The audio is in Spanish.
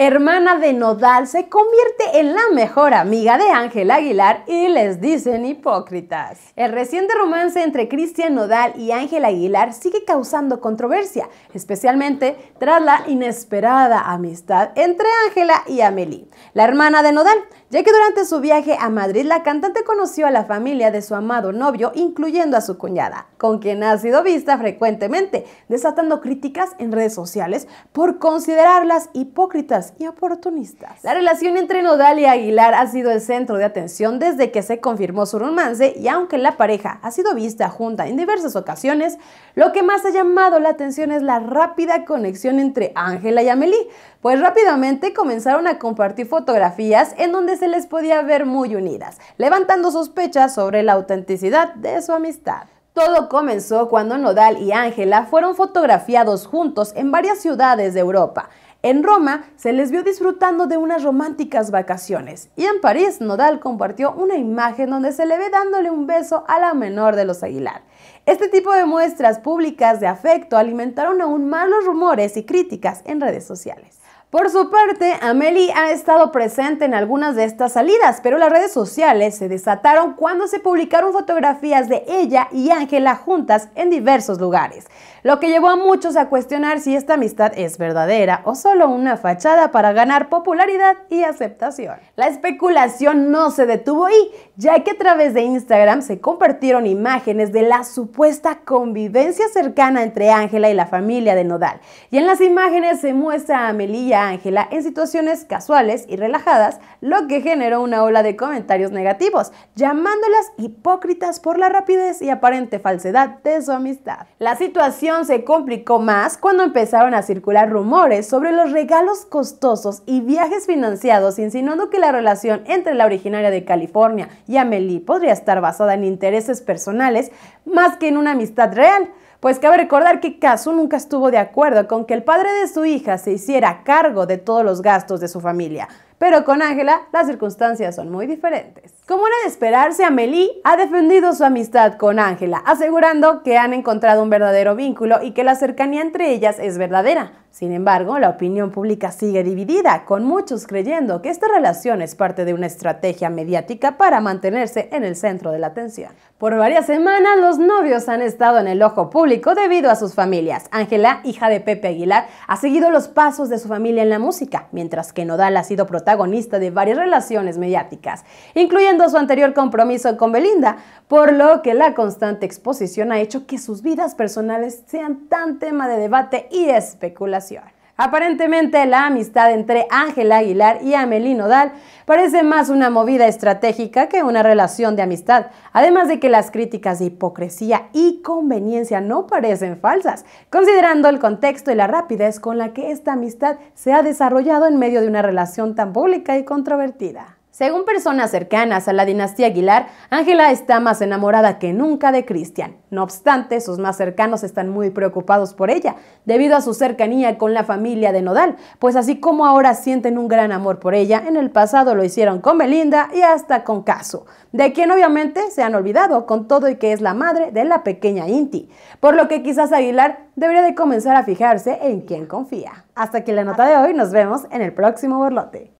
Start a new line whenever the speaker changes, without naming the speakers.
hermana de Nodal, se convierte en la mejor amiga de Ángela Aguilar y les dicen hipócritas. El reciente romance entre Cristian Nodal y Ángela Aguilar sigue causando controversia, especialmente tras la inesperada amistad entre Ángela y Amelie, la hermana de Nodal, ya que durante su viaje a Madrid la cantante conoció a la familia de su amado novio, incluyendo a su cuñada, con quien ha sido vista frecuentemente, desatando críticas en redes sociales por considerarlas hipócritas y oportunistas. La relación entre Nodal y Aguilar ha sido el centro de atención desde que se confirmó su romance y aunque la pareja ha sido vista junta en diversas ocasiones, lo que más ha llamado la atención es la rápida conexión entre Ángela y Amelie, pues rápidamente comenzaron a compartir fotografías en donde se les podía ver muy unidas, levantando sospechas sobre la autenticidad de su amistad. Todo comenzó cuando Nodal y Ángela fueron fotografiados juntos en varias ciudades de Europa. En Roma se les vio disfrutando de unas románticas vacaciones y en París Nodal compartió una imagen donde se le ve dándole un beso a la menor de los Aguilar. Este tipo de muestras públicas de afecto alimentaron aún más los rumores y críticas en redes sociales. Por su parte, Amelie ha estado presente en algunas de estas salidas, pero las redes sociales se desataron cuando se publicaron fotografías de ella y Ángela juntas en diversos lugares, lo que llevó a muchos a cuestionar si esta amistad es verdadera o solo una fachada para ganar popularidad y aceptación. La especulación no se detuvo ahí, ya que a través de Instagram se compartieron imágenes de la supuesta convivencia cercana entre Ángela y la familia de Nodal, y en las imágenes se muestra a Amelie Ángela en situaciones casuales y relajadas, lo que generó una ola de comentarios negativos, llamándolas hipócritas por la rapidez y aparente falsedad de su amistad. La situación se complicó más cuando empezaron a circular rumores sobre los regalos costosos y viajes financiados, insinuando que la relación entre la originaria de California y Amelie podría estar basada en intereses personales más que en una amistad real pues cabe recordar que Kazu nunca estuvo de acuerdo con que el padre de su hija se hiciera cargo de todos los gastos de su familia. Pero con Ángela las circunstancias son muy diferentes. Como era de esperarse, Amelie ha defendido su amistad con Ángela, asegurando que han encontrado un verdadero vínculo y que la cercanía entre ellas es verdadera. Sin embargo, la opinión pública sigue dividida, con muchos creyendo que esta relación es parte de una estrategia mediática para mantenerse en el centro de la atención. Por varias semanas, los novios han estado en el ojo público debido a sus familias. Ángela, hija de Pepe Aguilar, ha seguido los pasos de su familia en la música, mientras que Nodal ha sido protagonista protagonista de varias relaciones mediáticas, incluyendo su anterior compromiso con Belinda, por lo que la constante exposición ha hecho que sus vidas personales sean tan tema de debate y especulación. Aparentemente la amistad entre Ángel Aguilar y Amelie Nodal parece más una movida estratégica que una relación de amistad, además de que las críticas de hipocresía y conveniencia no parecen falsas, considerando el contexto y la rapidez con la que esta amistad se ha desarrollado en medio de una relación tan pública y controvertida. Según personas cercanas a la dinastía Aguilar, Ángela está más enamorada que nunca de Cristian. No obstante, sus más cercanos están muy preocupados por ella, debido a su cercanía con la familia de Nodal, pues así como ahora sienten un gran amor por ella, en el pasado lo hicieron con Belinda y hasta con Caso, de quien obviamente se han olvidado con todo y que es la madre de la pequeña Inti, por lo que quizás Aguilar debería de comenzar a fijarse en quién confía. Hasta aquí la nota de hoy, nos vemos en el próximo borlote.